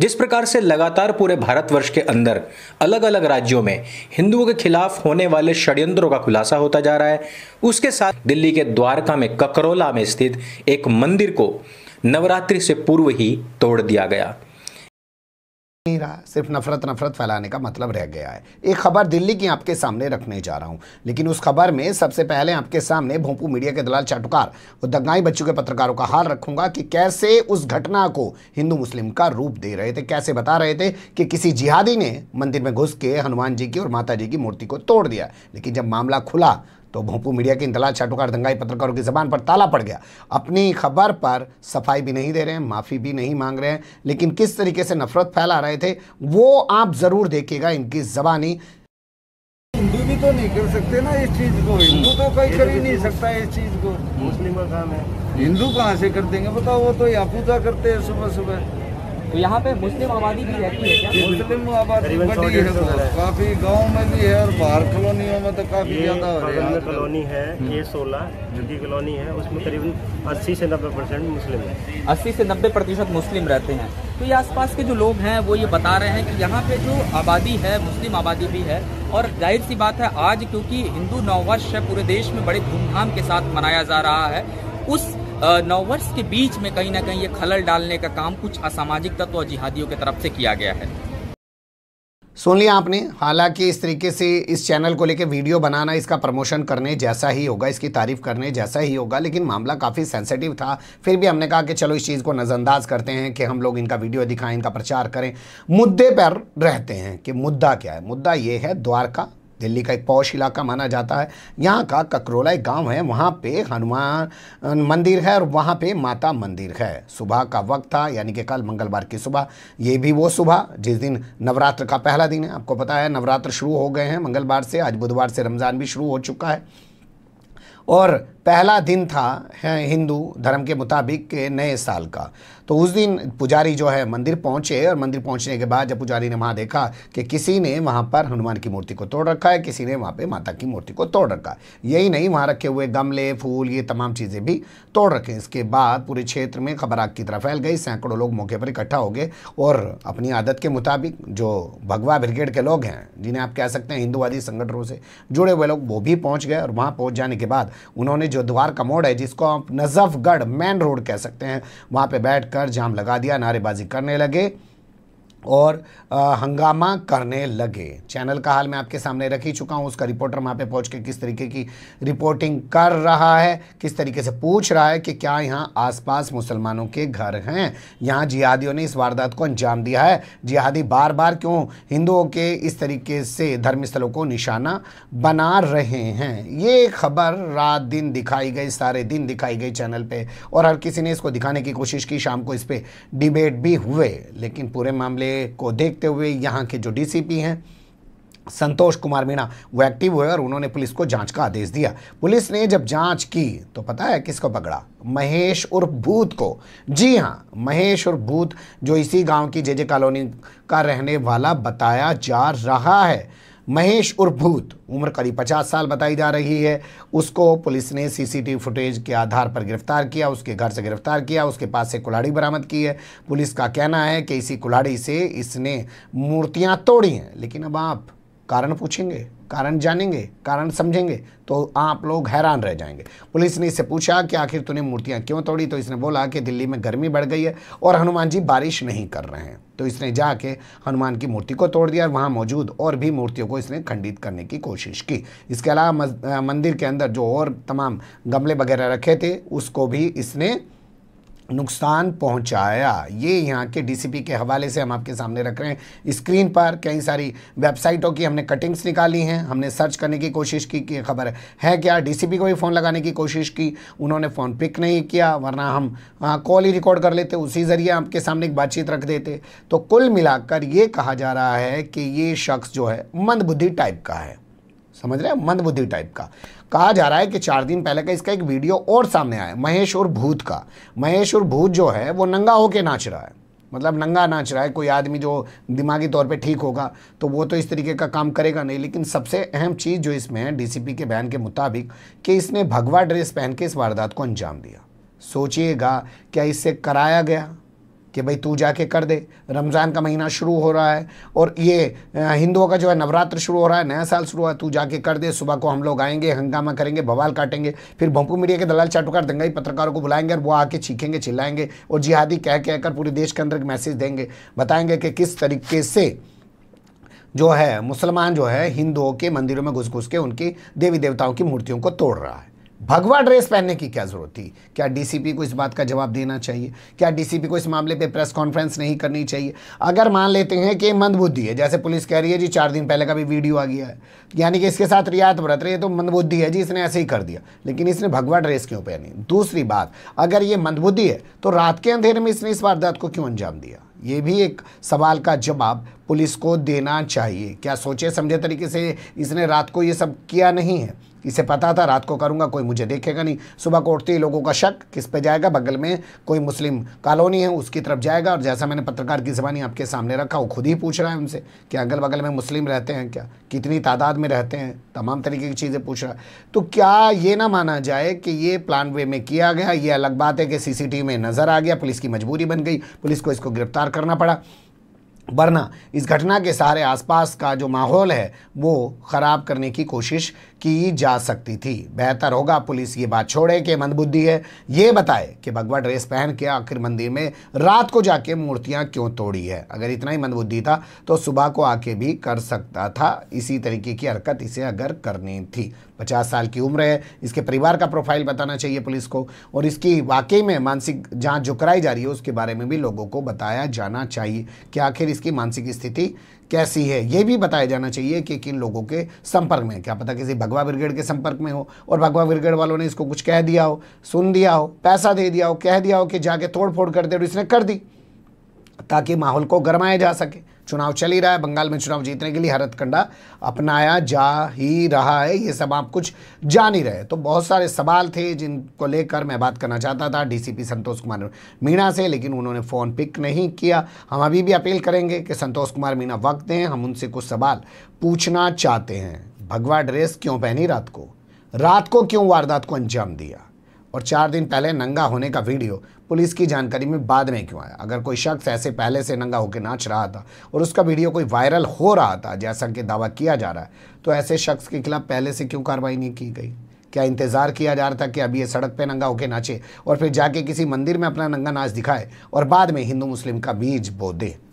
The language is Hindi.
जिस प्रकार से लगातार पूरे भारतवर्ष के अंदर अलग अलग राज्यों में हिंदुओं के खिलाफ होने वाले षड्यंत्रों का खुलासा होता जा रहा है उसके साथ दिल्ली के द्वारका में ककरोला में स्थित एक मंदिर को नवरात्रि से पूर्व ही तोड़ दिया गया नहीं रहा सिर्फ नफरत नफरत फैलाने का मतलब रह गया है एक खबर दिल्ली की आपके सामने रखने जा रहा हूं लेकिन उस खबर में सबसे पहले आपके सामने भोपू मीडिया के दलाल चाटुकार और दंगाई बच्चों के पत्रकारों का हाल रखूंगा कि कैसे उस घटना को हिंदू मुस्लिम का रूप दे रहे थे कैसे बता रहे थे कि किसी जिहादी ने मंदिर में घुस के हनुमान जी की और माता जी की मूर्ति को तोड़ दिया लेकिन जब मामला खुला तो भोपू मीडिया के इंतला चाटुकार दंगाई पत्रकारों की जबान पर ताला पड़ गया अपनी खबर पर सफाई भी नहीं दे रहे हैं माफ़ी भी नहीं मांग रहे हैं लेकिन किस तरीके से नफरत फैला रहे थे वो आप ज़रूर देखिएगा इनकी जबानी हिंदू भी तो नहीं कर सकते ना इस चीज़ को हिंदू तो कोई कर ही नहीं सकता इस चीज़ को मुस्लिम का काम है हिंदू कहाँ से कर देंगे बताओ वो तो या पूजा करते हैं सुबह सुबह तो यहाँ पे मुस्लिम आबादी भी रहती है क्या मुस्लिम आबादी बड़ी है काफी गांव में भी है और बाहर कॉलोनियों में तो काफी ज्यादा है कॉलोनी है हम्म। ये सोलह जो की कॉलोनी है उसमें करीबन अस्सी से नब्बे परसेंट मुस्लिम है अस्सी से नब्बे प्रतिशत मुस्लिम रहते हैं तो ये आसपास के जो लोग हैं वो ये बता रहे हैं कि यहाँ पे जो आबादी है मुस्लिम आबादी भी है और जाहिर सी बात है आज क्योंकि हिंदू नववर्ष है पूरे देश में बड़े धूमधाम के साथ मनाया जा रहा है उस नववर्ष के बीच में कहीं ना कहीं ये खलल डालने का काम कुछ असामाजिक तत्व और जिहादियों की तरफ से किया गया है सुन लिया आपने हालांकि इस तरीके से इस चैनल को लेकर वीडियो बनाना इसका प्रमोशन करने जैसा ही होगा इसकी तारीफ करने जैसा ही होगा लेकिन मामला काफ़ी सेंसिटिव था फिर भी हमने कहा कि चलो इस चीज़ को नज़रअंदाज करते हैं कि हम लोग इनका वीडियो दिखाएं इनका प्रचार करें मुद्दे पर रहते हैं कि मुद्दा क्या है मुद्दा ये है द्वारका दिल्ली का एक पौष इलाका माना जाता है यहाँ का ककरोला एक गांव है वहाँ पे हनुमान मंदिर है और वहाँ पे माता मंदिर है सुबह का वक्त था यानी कि कल मंगलवार की सुबह ये भी वो सुबह जिस दिन नवरात्र का पहला दिन है आपको पता है नवरात्र शुरू हो गए हैं मंगलवार से आज बुधवार से रमज़ान भी शुरू हो चुका है और पहला दिन था हिंदू धर्म के मुताबिक नए साल का तो उस दिन पुजारी जो है मंदिर पहुंचे और मंदिर पहुंचने के बाद जब पुजारी ने वहाँ देखा कि किसी ने वहाँ पर हनुमान की मूर्ति को तोड़ रखा है किसी ने वहाँ पे माता की मूर्ति को तोड़ रखा यही नहीं वहाँ रखे हुए गमले फूल ये तमाम चीज़ें भी तोड़ रखे इसके बाद पूरे क्षेत्र में खबर आग की तरह फैल गई सैकड़ों लोग मौके पर इकट्ठा हो गए और अपनी आदत के मुताबिक जो भगवा ब्रिगेड के लोग हैं जिन्हें आप कह सकते हैं हिंदूवादी संगठनों से जुड़े हुए लोग वो भी पहुँच गए और वहाँ पहुँच जाने के बाद उन्होंने जो जो द्वारका मोड़ है जिसको आप नजफगढ़ मेन रोड कह सकते हैं वहां पर बैठकर जाम लगा दिया नारेबाजी करने लगे और हंगामा करने लगे चैनल का हाल मैं आपके सामने रख ही चुका हूँ उसका रिपोर्टर वहाँ पे पहुँच के किस तरीके की रिपोर्टिंग कर रहा है किस तरीके से पूछ रहा है कि क्या यहाँ आसपास मुसलमानों के घर हैं यहाँ जिहादियों ने इस वारदात को अंजाम दिया है जिहादी बार बार क्यों हिंदुओं के इस तरीके से धर्मस्थलों को निशाना बना रहे हैं ये खबर रात दिन दिखाई गई सारे दिन दिखाई गई चैनल पर और हर किसी ने इसको दिखाने की कोशिश की शाम को इस पर डिबेट भी हुए लेकिन पूरे मामले को देखते हुए यहाँ के जो डी हैं संतोष कुमार मीणा वो एक्टिव हुए और उन्होंने पुलिस को जांच का आदेश दिया पुलिस ने जब जांच की तो पता है किसको पकड़ा महेश उर्फ भूत को जी हाँ महेश उर्फ भूत जो इसी गांव की जे जे कॉलोनी का रहने वाला बताया जा रहा है महेश उर्भूत उम्र करीब पचास साल बताई जा रही है उसको पुलिस ने सीसीटीवी फुटेज के आधार पर गिरफ्तार किया उसके घर से गिरफ्तार किया उसके पास से कुल्हाड़ी बरामद की है पुलिस का कहना है कि इसी कुल्हाड़ी से इसने मूर्तियाँ तोड़ी हैं लेकिन अब आप कारण पूछेंगे कारण जानेंगे कारण समझेंगे तो आप लोग हैरान रह जाएंगे पुलिस ने इससे पूछा कि आखिर तूने मूर्तियां क्यों तोड़ी तो इसने बोला कि दिल्ली में गर्मी बढ़ गई है और हनुमान जी बारिश नहीं कर रहे हैं तो इसने जाके हनुमान की मूर्ति को तोड़ दिया वहां वहाँ मौजूद और भी मूर्तियों को इसने खंडित करने की कोशिश की इसके अलावा मंदिर के अंदर जो और तमाम गमले वगैरह रखे थे उसको भी इसने नुकसान पहुंचाया ये यहाँ के डीसीपी के हवाले से हम आपके सामने रख रहे हैं स्क्रीन पर कई सारी वेबसाइटों की हमने कटिंग्स निकाली हैं हमने सर्च करने की कोशिश की कि खबर है क्या डीसीपी को भी फ़ोन लगाने की कोशिश की उन्होंने फ़ोन पिक नहीं किया वरना हम कॉल ही रिकॉर्ड कर लेते उसी ज़रिए आपके सामने एक बातचीत रख देते तो कुल मिलाकर ये कहा जा रहा है कि ये शख्स जो है मंदबुद्धि टाइप का है समझ रहे हैं मंदबुद्धि टाइप का कहा जा रहा है कि चार दिन पहले का इसका एक वीडियो और सामने आया महेश और भूत का महेश और भूत जो है वो नंगा होके नाच रहा है मतलब नंगा नाच रहा है कोई आदमी जो दिमागी तौर पे ठीक होगा तो वो तो इस तरीके का काम करेगा नहीं लेकिन सबसे अहम चीज़ जो इसमें है डीसीपी के बयान के मुताबिक कि इसने भगवा ड्रेस पहन के इस वारदात को अंजाम दिया सोचिएगा क्या इससे कराया गया कि भाई तू जाके कर दे रमज़ान का महीना शुरू हो रहा है और ये हिंदुओं का जो है नवरात्र शुरू हो रहा है नया साल शुरू हुआ तू जाके कर दे सुबह को हम लोग आएंगे हंगामा करेंगे भवाल काटेंगे फिर भोंपू मीडिया के दलाल चाटुकार दंगाई पत्रकारों को बुलाएंगे और वो आके चीखेंगे चिल्लाएंगे और जिहादी कह कह कर पूरे देश के अंदर एक मैसेज देंगे बताएंगे कि किस तरीके से जो है मुसलमान जो है हिंदुओं के मंदिरों में घुस घुस के उनकी देवी देवताओं की मूर्तियों को तोड़ रहा है भगवा ड्रेस पहनने की क्या जरूरत थी क्या डीसीपी को इस बात का जवाब देना चाहिए क्या डीसीपी को इस मामले पे प्रेस कॉन्फ्रेंस नहीं करनी चाहिए अगर मान लेते हैं कि मंदबुद्धि है जैसे पुलिस कह रही है जी चार दिन पहले का भी वीडियो आ गया है यानी कि इसके साथ रियायत बरत रही है तो मंदबुद्धि है जी इसने ऐसे ही कर दिया लेकिन इसने भगवा ड्रेस क्यों पहनी दूसरी बात अगर ये मंदबुद्धि है तो रात के अंधेरे में इसने इस वारदात को क्यों अंजाम दिया ये भी एक सवाल का जवाब पुलिस को देना चाहिए क्या सोचे समझे तरीके से इसने रात को ये सब किया नहीं है इसे पता था रात को करूँगा कोई मुझे देखेगा नहीं सुबह को उठते ही लोगों का शक किस पे जाएगा बगल में कोई मुस्लिम कॉलोनी है उसकी तरफ जाएगा और जैसा मैंने पत्रकार की जबानी आपके सामने रखा वो खुद ही पूछ रहा है उनसे कि अगल बगल में मुस्लिम रहते हैं क्या कितनी तादाद में रहते हैं तमाम तरीके की चीज़ें पूछ रहा है तो क्या ये ना माना जाए कि ये प्लान वे में किया गया ये अलग बात है कि सी में नज़र आ गया पुलिस की मजबूरी बन गई पुलिस को इसको गिरफ्तार करना पड़ा वरना इस घटना के सहारे आसपास का जो माहौल है वो ख़राब करने की कोशिश की जा सकती थी बेहतर होगा पुलिस ये बात छोड़े कि मंदबुद्धि है ये बताए कि भगवा ड्रेस पहन के आखिर मंदिर में रात को जाके मूर्तियाँ क्यों तोड़ी है अगर इतना ही मंदबुद्धि था तो सुबह को आके भी कर सकता था इसी तरीके की हरकत इसे अगर करनी थी पचास साल की उम्र है इसके परिवार का प्रोफाइल बताना चाहिए पुलिस को और इसकी वाकई में मानसिक जाँच जो कराई जा रही है उसके बारे में भी लोगों को बताया जाना चाहिए कि आखिर इसकी मानसिक स्थिति कैसी है ये भी बताया जाना चाहिए कि किन लोगों के संपर्क में क्या पता किसी भगवा ब्रिगेड के संपर्क में हो और भगवा ब्रिगेड वालों ने इसको कुछ कह दिया हो सुन दिया हो पैसा दे दिया हो कह दिया हो कि जाके तोड़ फोड़ कर दे और इसने कर दी ताकि माहौल को गरमाया जा सके चुनाव चल ही रहा है बंगाल में चुनाव जीतने के लिए हरतकंडा अपनाया जा ही रहा है ये सब आप कुछ जान ही रहे तो बहुत सारे सवाल थे जिनको लेकर मैं बात करना चाहता था डीसीपी संतोष कुमार मीणा से लेकिन उन्होंने फ़ोन पिक नहीं किया हम अभी भी अपील करेंगे कि संतोष कुमार मीणा वक्त दें हम उनसे कुछ सवाल पूछना चाहते हैं भगवा ड्रेस क्यों पहनी रात को रात को क्यों वारदात को अंजाम दिया और चार दिन पहले नंगा होने का वीडियो पुलिस की जानकारी में बाद में क्यों आया अगर कोई शख्स ऐसे पहले से नंगा होकर नाच रहा था और उसका वीडियो कोई वायरल हो रहा था जैसा कि दावा किया जा रहा है तो ऐसे शख्स के खिलाफ पहले से क्यों कार्रवाई नहीं की गई क्या इंतज़ार किया जा रहा था कि अभी ये सड़क पे नंगा होके नाचे और फिर जाके किसी मंदिर में अपना नंगा नाच दिखाए और बाद में हिंदू मुस्लिम का बीज बो दे